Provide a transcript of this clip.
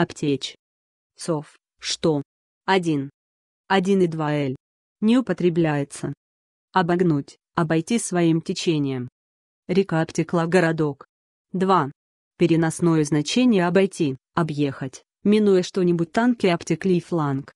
аптеч. Сов, что 1. 1 и 2 Л. Не употребляется. Обогнуть, обойти своим течением. Река обтекла городок. 2. Переносное значение обойти, объехать, минуя что-нибудь танки обтекли фланг.